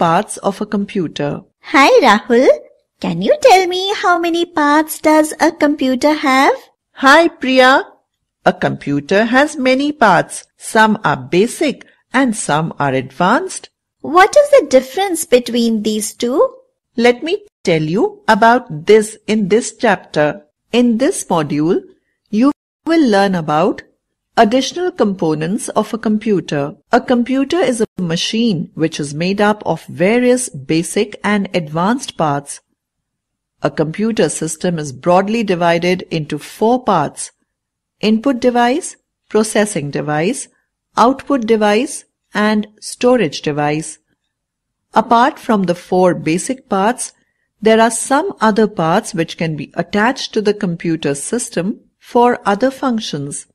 parts of a computer. Hi Rahul, can you tell me how many parts does a computer have? Hi Priya, a computer has many parts. Some are basic and some are advanced. What is the difference between these two? Let me tell you about this in this chapter. In this module, you will learn about Additional components of a computer. A computer is a machine which is made up of various basic and advanced parts. A computer system is broadly divided into four parts. Input device, processing device, output device, and storage device. Apart from the four basic parts, there are some other parts which can be attached to the computer system for other functions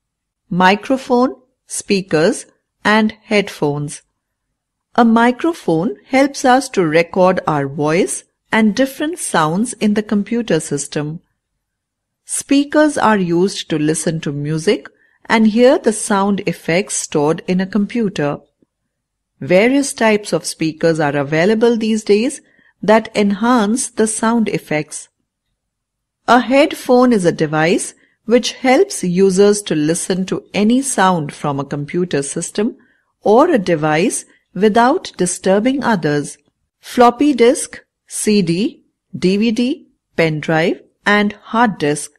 microphone, speakers, and headphones. A microphone helps us to record our voice and different sounds in the computer system. Speakers are used to listen to music and hear the sound effects stored in a computer. Various types of speakers are available these days that enhance the sound effects. A headphone is a device which helps users to listen to any sound from a computer system or a device without disturbing others. Floppy disk, CD, DVD, pen drive and hard disk.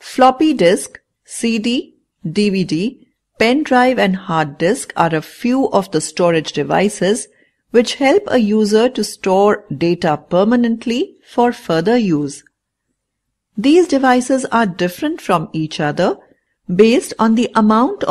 Floppy disk, CD, DVD, pen drive and hard disk are a few of the storage devices which help a user to store data permanently for further use. These devices are different from each other based on the amount